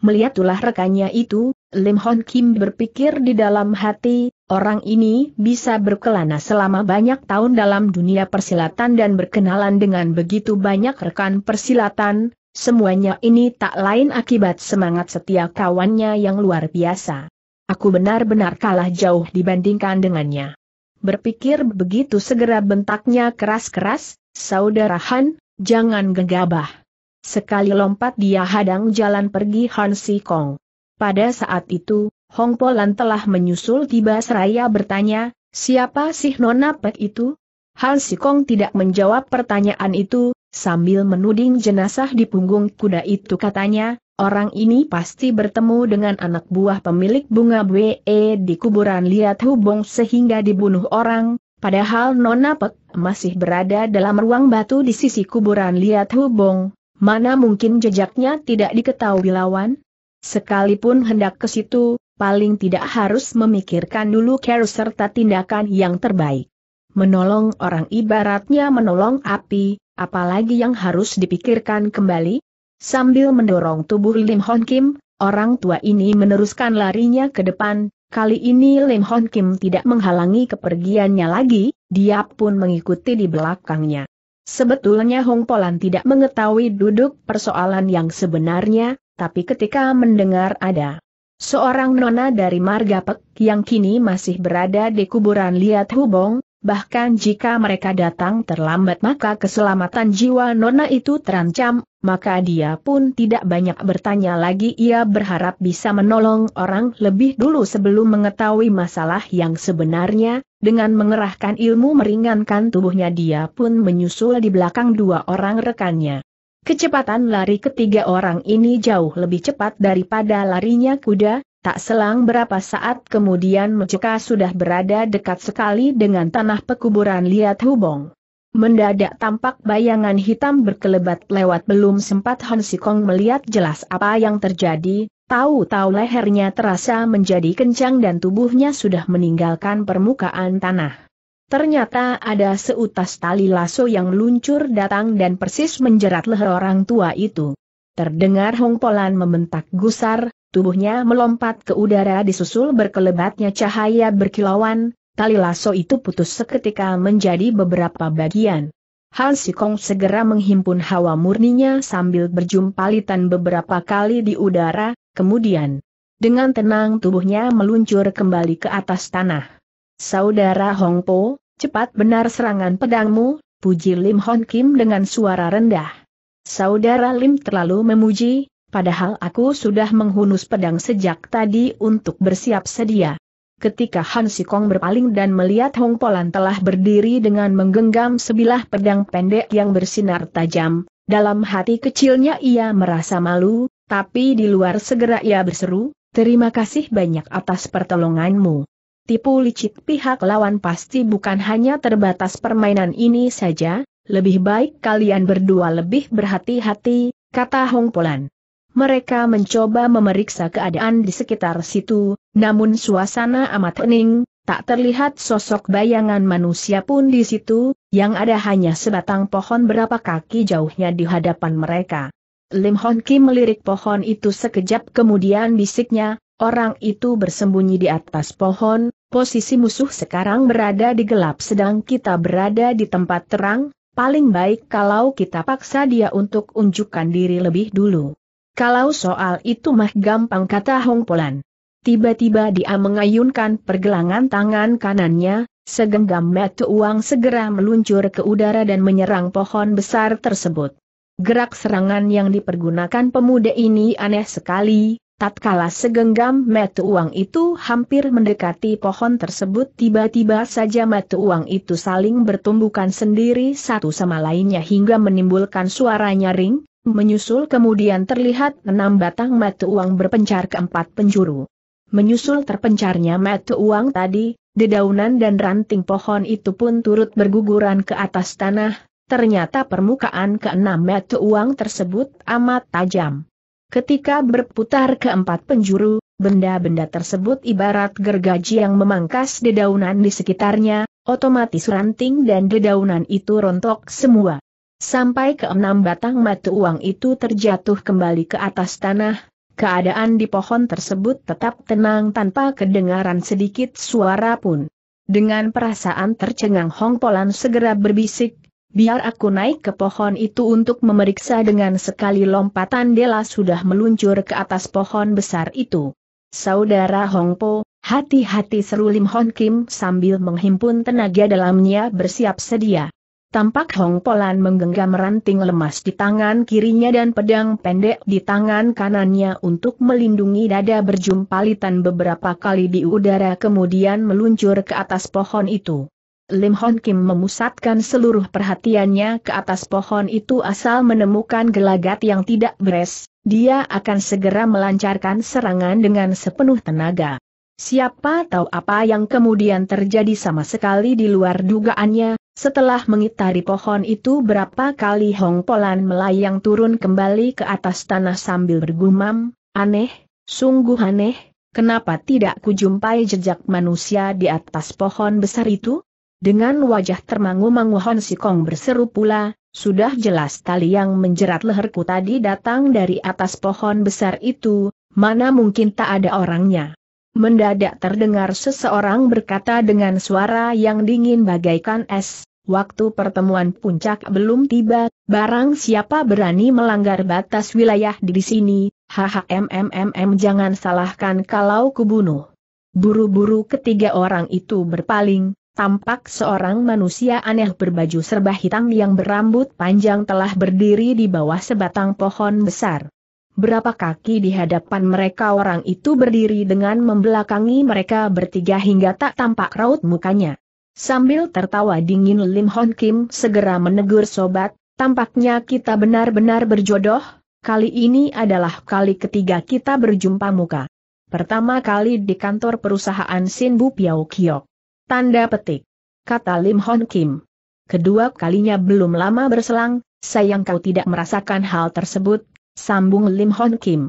Melihat ulah rekannya itu, Lim Hon Kim berpikir di dalam hati, orang ini bisa berkelana selama banyak tahun dalam dunia persilatan dan berkenalan dengan begitu banyak rekan persilatan, semuanya ini tak lain akibat semangat setia kawannya yang luar biasa. Aku benar-benar kalah jauh dibandingkan dengannya. Berpikir begitu segera bentaknya keras-keras, saudara Han, jangan gegabah. Sekali lompat dia hadang jalan pergi Han Si Kong. Pada saat itu, Hong Polan telah menyusul tiba seraya bertanya, siapa sih Nona Pek itu? Han Si Kong tidak menjawab pertanyaan itu, sambil menuding jenazah di punggung kuda itu katanya, orang ini pasti bertemu dengan anak buah pemilik bunga BE e di kuburan Liat Hubong sehingga dibunuh orang, Padahal Nona Pek masih berada dalam ruang batu di sisi kuburan Liat Hubong, mana mungkin jejaknya tidak diketahui lawan? Sekalipun hendak ke situ, paling tidak harus memikirkan dulu care serta tindakan yang terbaik. Menolong orang ibaratnya menolong api, apalagi yang harus dipikirkan kembali? Sambil mendorong tubuh Lim Hon Kim, orang tua ini meneruskan larinya ke depan, kali ini Lim Hon Kim tidak menghalangi kepergiannya lagi, dia pun mengikuti di belakangnya. Sebetulnya Hong Polan tidak mengetahui duduk persoalan yang sebenarnya, tapi ketika mendengar ada seorang nona dari Margapek yang kini masih berada di kuburan Liat Hubong, bahkan jika mereka datang terlambat maka keselamatan jiwa Nona itu terancam, maka dia pun tidak banyak bertanya lagi ia berharap bisa menolong orang lebih dulu sebelum mengetahui masalah yang sebenarnya, dengan mengerahkan ilmu meringankan tubuhnya dia pun menyusul di belakang dua orang rekannya. Kecepatan lari ketiga orang ini jauh lebih cepat daripada larinya kuda, Tak selang berapa saat kemudian Mecuka sudah berada dekat sekali dengan tanah pekuburan Liat Hubong. Mendadak tampak bayangan hitam berkelebat lewat belum sempat Han Sikong melihat jelas apa yang terjadi, tahu-tahu lehernya terasa menjadi kencang dan tubuhnya sudah meninggalkan permukaan tanah. Ternyata ada seutas tali lasso yang meluncur datang dan persis menjerat leher orang tua itu. Terdengar Hong Polan membentak gusar, tubuhnya melompat ke udara disusul berkelebatnya cahaya berkilauan, tali lasso itu putus seketika menjadi beberapa bagian. Han Sikong segera menghimpun hawa murninya sambil berjumpalitan beberapa kali di udara, kemudian dengan tenang tubuhnya meluncur kembali ke atas tanah. Saudara Hong Po, cepat benar serangan pedangmu, puji Lim Hon Kim dengan suara rendah. Saudara Lim terlalu memuji, Padahal aku sudah menghunus pedang sejak tadi untuk bersiap sedia. Ketika Han Sikong berpaling dan melihat Hong Polan telah berdiri dengan menggenggam sebilah pedang pendek yang bersinar tajam, dalam hati kecilnya ia merasa malu, tapi di luar segera ia berseru, terima kasih banyak atas pertolonganmu. Tipu licik pihak lawan pasti bukan hanya terbatas permainan ini saja, lebih baik kalian berdua lebih berhati-hati, kata Hong Polan. Mereka mencoba memeriksa keadaan di sekitar situ, namun suasana amat hening, tak terlihat sosok bayangan manusia pun di situ, yang ada hanya sebatang pohon berapa kaki jauhnya di hadapan mereka. Lim Hon Kim melirik pohon itu sekejap kemudian bisiknya, orang itu bersembunyi di atas pohon, posisi musuh sekarang berada di gelap sedang kita berada di tempat terang, paling baik kalau kita paksa dia untuk unjukkan diri lebih dulu. Kalau soal itu mah gampang kata Hong Polan. Tiba-tiba dia mengayunkan pergelangan tangan kanannya, segenggam metu uang segera meluncur ke udara dan menyerang pohon besar tersebut. Gerak serangan yang dipergunakan pemuda ini aneh sekali, tatkala segenggam metu uang itu hampir mendekati pohon tersebut tiba-tiba saja metu uang itu saling bertumbukan sendiri satu sama lainnya hingga menimbulkan suara nyaring, Menyusul kemudian terlihat enam batang mata uang berpencar ke empat penjuru. Menyusul terpencarnya mata uang tadi, dedaunan dan ranting pohon itu pun turut berguguran ke atas tanah, ternyata permukaan keenam mata uang tersebut amat tajam. Ketika berputar ke empat penjuru, benda-benda tersebut ibarat gergaji yang memangkas dedaunan di sekitarnya, otomatis ranting dan dedaunan itu rontok semua. Sampai ke enam batang mata uang itu terjatuh kembali ke atas tanah, keadaan di pohon tersebut tetap tenang tanpa kedengaran sedikit suara pun. Dengan perasaan tercengang Hong Polan segera berbisik, biar aku naik ke pohon itu untuk memeriksa dengan sekali lompatan Dela sudah meluncur ke atas pohon besar itu. Saudara Hong Po, hati-hati seru Lim Hon Kim sambil menghimpun tenaga dalamnya bersiap sedia. Tampak Hong Polan menggenggam ranting lemas di tangan kirinya dan pedang pendek di tangan kanannya untuk melindungi dada berjumpalitan beberapa kali di udara kemudian meluncur ke atas pohon itu. Lim Hon Kim memusatkan seluruh perhatiannya ke atas pohon itu asal menemukan gelagat yang tidak beres, dia akan segera melancarkan serangan dengan sepenuh tenaga. Siapa tahu apa yang kemudian terjadi sama sekali di luar dugaannya, setelah mengitari pohon itu berapa kali Hong Polan melayang turun kembali ke atas tanah sambil bergumam, aneh, sungguh aneh, kenapa tidak kujumpai jejak manusia di atas pohon besar itu? Dengan wajah termangu-mangu Hon Kong berseru pula, sudah jelas tali yang menjerat leherku tadi datang dari atas pohon besar itu, mana mungkin tak ada orangnya. Mendadak terdengar seseorang berkata dengan suara yang dingin bagaikan es, waktu pertemuan puncak belum tiba, barang siapa berani melanggar batas wilayah di sini, HHMMMM jangan salahkan kalau kubunuh. Buru-buru ketiga orang itu berpaling, tampak seorang manusia aneh berbaju serba hitam yang berambut panjang telah berdiri di bawah sebatang pohon besar. Berapa kaki di hadapan mereka orang itu berdiri dengan membelakangi mereka bertiga hingga tak tampak raut mukanya. Sambil tertawa dingin Lim Hon Kim segera menegur sobat, tampaknya kita benar-benar berjodoh, kali ini adalah kali ketiga kita berjumpa muka. Pertama kali di kantor perusahaan Shinbu Piao Kiok. Tanda petik. Kata Lim Hon Kim. Kedua kalinya belum lama berselang, sayang kau tidak merasakan hal tersebut, Sambung Lim Hon Kim.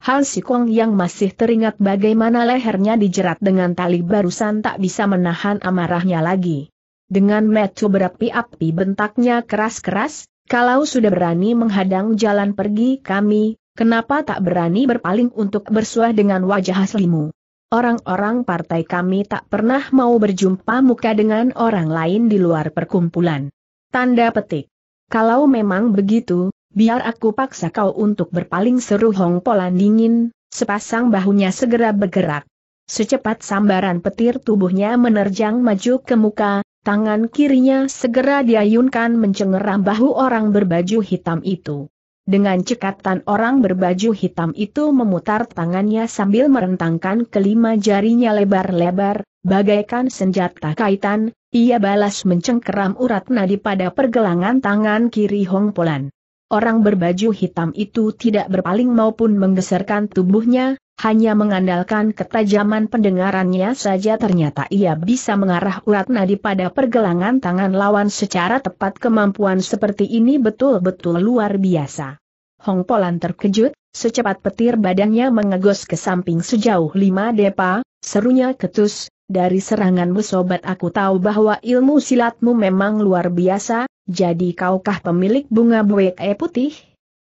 si Sikong yang masih teringat bagaimana lehernya dijerat dengan tali barusan tak bisa menahan amarahnya lagi. Dengan metu berapi-api bentaknya keras-keras, kalau sudah berani menghadang jalan pergi kami, kenapa tak berani berpaling untuk bersuah dengan wajah aslimu? Orang-orang partai kami tak pernah mau berjumpa muka dengan orang lain di luar perkumpulan. Tanda petik. Kalau memang begitu, biar aku paksa kau untuk berpaling seru Hong Polan dingin, sepasang bahunya segera bergerak. Secepat sambaran petir tubuhnya menerjang maju ke muka, tangan kirinya segera diayunkan mencengeram bahu orang berbaju hitam itu. Dengan cekatan orang berbaju hitam itu memutar tangannya sambil merentangkan kelima jarinya lebar-lebar, bagaikan senjata kaitan, ia balas mencengkeram urat nadi pada pergelangan tangan kiri Hong Polan. Orang berbaju hitam itu tidak berpaling maupun menggeserkan tubuhnya, hanya mengandalkan ketajaman pendengarannya saja ternyata ia bisa mengarah urat nadi pada pergelangan tangan lawan secara tepat kemampuan seperti ini betul-betul luar biasa. Hong Polan terkejut, secepat petir badannya mengegos ke samping sejauh lima depa, serunya ketus, dari seranganmu sobat aku tahu bahwa ilmu silatmu memang luar biasa, jadi kaukah pemilik bunga e putih?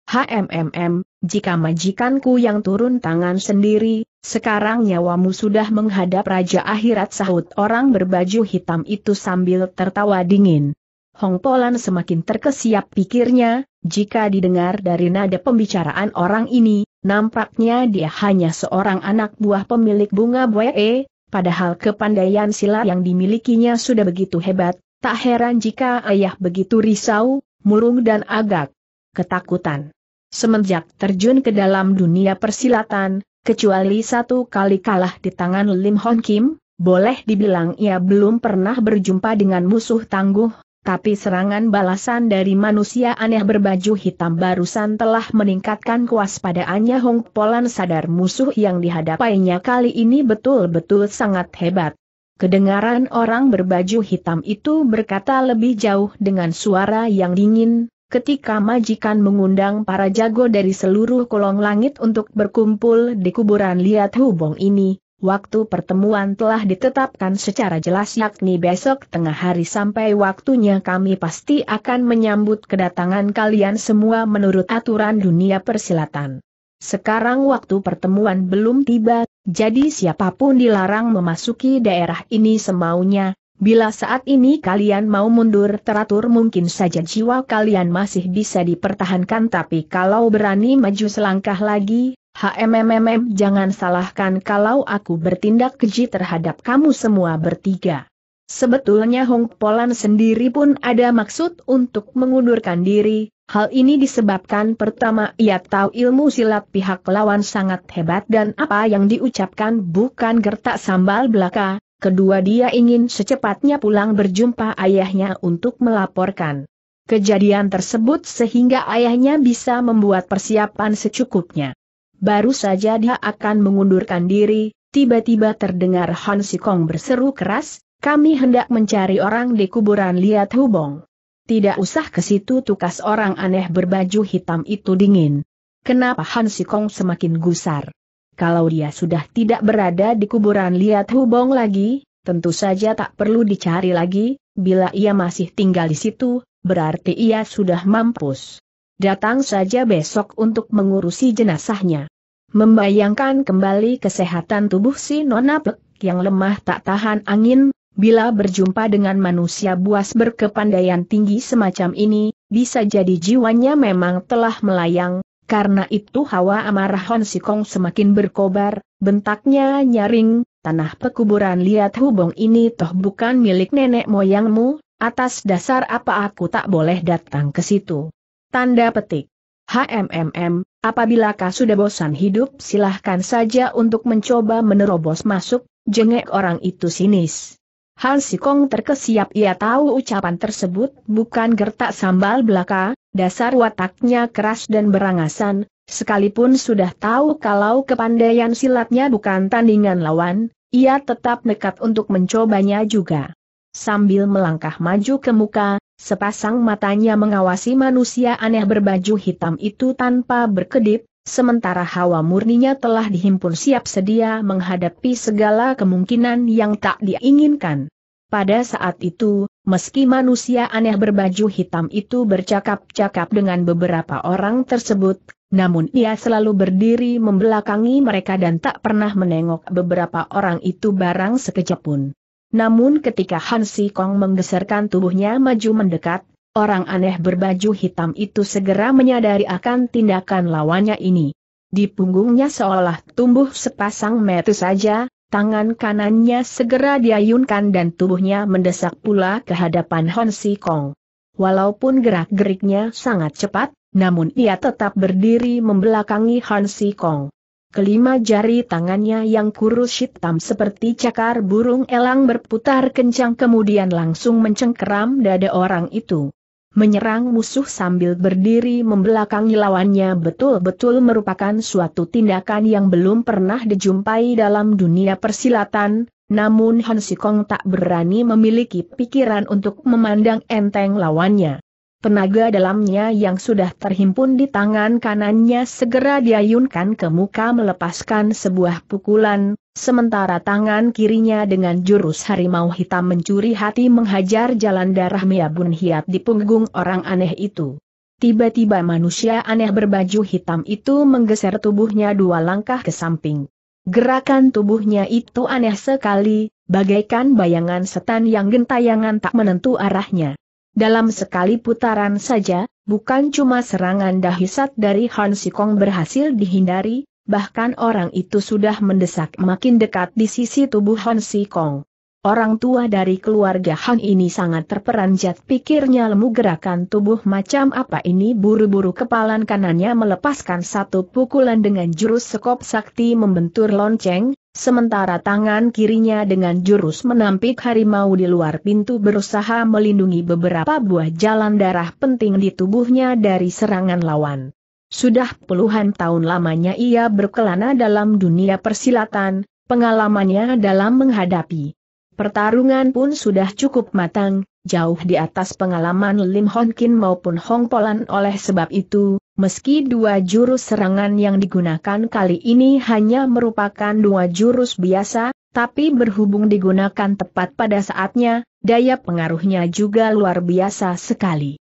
HMMM, jika majikanku yang turun tangan sendiri, sekarang nyawamu sudah menghadap Raja Akhirat sahut orang berbaju hitam itu sambil tertawa dingin. Hong Polan semakin terkesiap pikirnya, jika didengar dari nada pembicaraan orang ini, nampaknya dia hanya seorang anak buah pemilik bunga buaya. padahal kepandaian silat yang dimilikinya sudah begitu hebat, Tak heran jika ayah begitu risau, murung dan agak ketakutan. Semenjak terjun ke dalam dunia persilatan, kecuali satu kali kalah di tangan Lim Hon Kim, boleh dibilang ia belum pernah berjumpa dengan musuh tangguh, tapi serangan balasan dari manusia aneh berbaju hitam barusan telah meningkatkan kewaspadaannya Hong Polan sadar musuh yang dihadapainya kali ini betul-betul sangat hebat. Kedengaran orang berbaju hitam itu berkata lebih jauh dengan suara yang dingin, ketika majikan mengundang para jago dari seluruh kolong langit untuk berkumpul di kuburan liat hubung ini, waktu pertemuan telah ditetapkan secara jelas yakni besok tengah hari sampai waktunya kami pasti akan menyambut kedatangan kalian semua menurut aturan dunia persilatan. Sekarang waktu pertemuan belum tiba, jadi siapapun dilarang memasuki daerah ini semaunya, bila saat ini kalian mau mundur teratur mungkin saja jiwa kalian masih bisa dipertahankan tapi kalau berani maju selangkah lagi, HMMM jangan salahkan kalau aku bertindak keji terhadap kamu semua bertiga. Sebetulnya Hong Polan sendiri pun ada maksud untuk mengundurkan diri, hal ini disebabkan pertama ia tahu ilmu silat pihak lawan sangat hebat dan apa yang diucapkan bukan gertak sambal belaka, kedua dia ingin secepatnya pulang berjumpa ayahnya untuk melaporkan kejadian tersebut sehingga ayahnya bisa membuat persiapan secukupnya. Baru saja dia akan mengundurkan diri, tiba-tiba terdengar Han Sikong berseru keras, kami hendak mencari orang di kuburan Liat Hubong. Tidak usah ke situ tukas orang aneh berbaju hitam itu dingin. Kenapa Han Sikong semakin gusar? Kalau dia sudah tidak berada di kuburan Liat Hubong lagi, tentu saja tak perlu dicari lagi, bila ia masih tinggal di situ, berarti ia sudah mampus. Datang saja besok untuk mengurusi jenazahnya. Membayangkan kembali kesehatan tubuh si Nona Pek yang lemah tak tahan angin, Bila berjumpa dengan manusia buas berkepandaian tinggi semacam ini, bisa jadi jiwanya memang telah melayang, karena itu hawa amarah Hon Sikong semakin berkobar, bentaknya nyaring, tanah pekuburan liat hubung ini toh bukan milik nenek moyangmu, atas dasar apa aku tak boleh datang ke situ. Tanda petik. HMMM, apabila kau sudah bosan hidup silahkan saja untuk mencoba menerobos masuk, jengek orang itu sinis. Han Sikong terkesiap ia tahu ucapan tersebut bukan gertak sambal belaka, dasar wataknya keras dan berangasan, sekalipun sudah tahu kalau kepandaian silatnya bukan tandingan lawan, ia tetap nekat untuk mencobanya juga. Sambil melangkah maju ke muka, sepasang matanya mengawasi manusia aneh berbaju hitam itu tanpa berkedip, sementara hawa murninya telah dihimpun siap sedia menghadapi segala kemungkinan yang tak diinginkan. Pada saat itu, meski manusia aneh berbaju hitam itu bercakap-cakap dengan beberapa orang tersebut, namun ia selalu berdiri membelakangi mereka dan tak pernah menengok beberapa orang itu barang sekejap pun. Namun ketika Hansi Kong menggeserkan tubuhnya maju mendekat, Orang aneh berbaju hitam itu segera menyadari akan tindakan lawannya ini. Di punggungnya seolah tumbuh sepasang metu saja, tangan kanannya segera diayunkan dan tubuhnya mendesak pula ke hadapan Hon Si Kong. Walaupun gerak-geriknya sangat cepat, namun ia tetap berdiri membelakangi Hon Si Kong. Kelima jari tangannya yang kurus hitam seperti cakar burung elang berputar kencang kemudian langsung mencengkeram dada orang itu menyerang musuh sambil berdiri membelakangi lawannya betul-betul merupakan suatu tindakan yang belum pernah dijumpai dalam dunia persilatan, namun Han Sikong tak berani memiliki pikiran untuk memandang enteng lawannya. Tenaga dalamnya yang sudah terhimpun di tangan kanannya segera diayunkan ke muka melepaskan sebuah pukulan, sementara tangan kirinya dengan jurus harimau hitam mencuri hati menghajar jalan darah Miabun Hiat di punggung orang aneh itu. Tiba-tiba manusia aneh berbaju hitam itu menggeser tubuhnya dua langkah ke samping. Gerakan tubuhnya itu aneh sekali, bagaikan bayangan setan yang gentayangan tak menentu arahnya. Dalam sekali putaran saja, bukan cuma serangan dahisat dari Han Sikong berhasil dihindari, bahkan orang itu sudah mendesak makin dekat di sisi tubuh Han Si Kong. Orang tua dari keluarga Han ini sangat terperanjat pikirnya lemu gerakan tubuh macam apa ini buru-buru kepalan kanannya melepaskan satu pukulan dengan jurus sekop sakti membentur lonceng, sementara tangan kirinya dengan jurus menampik harimau di luar pintu berusaha melindungi beberapa buah jalan darah penting di tubuhnya dari serangan lawan. Sudah puluhan tahun lamanya ia berkelana dalam dunia persilatan, pengalamannya dalam menghadapi pertarungan pun sudah cukup matang, jauh di atas pengalaman Lim Honkin maupun Hong Polan oleh sebab itu, meski dua jurus serangan yang digunakan kali ini hanya merupakan dua jurus biasa, tapi berhubung digunakan tepat pada saatnya, daya pengaruhnya juga luar biasa sekali.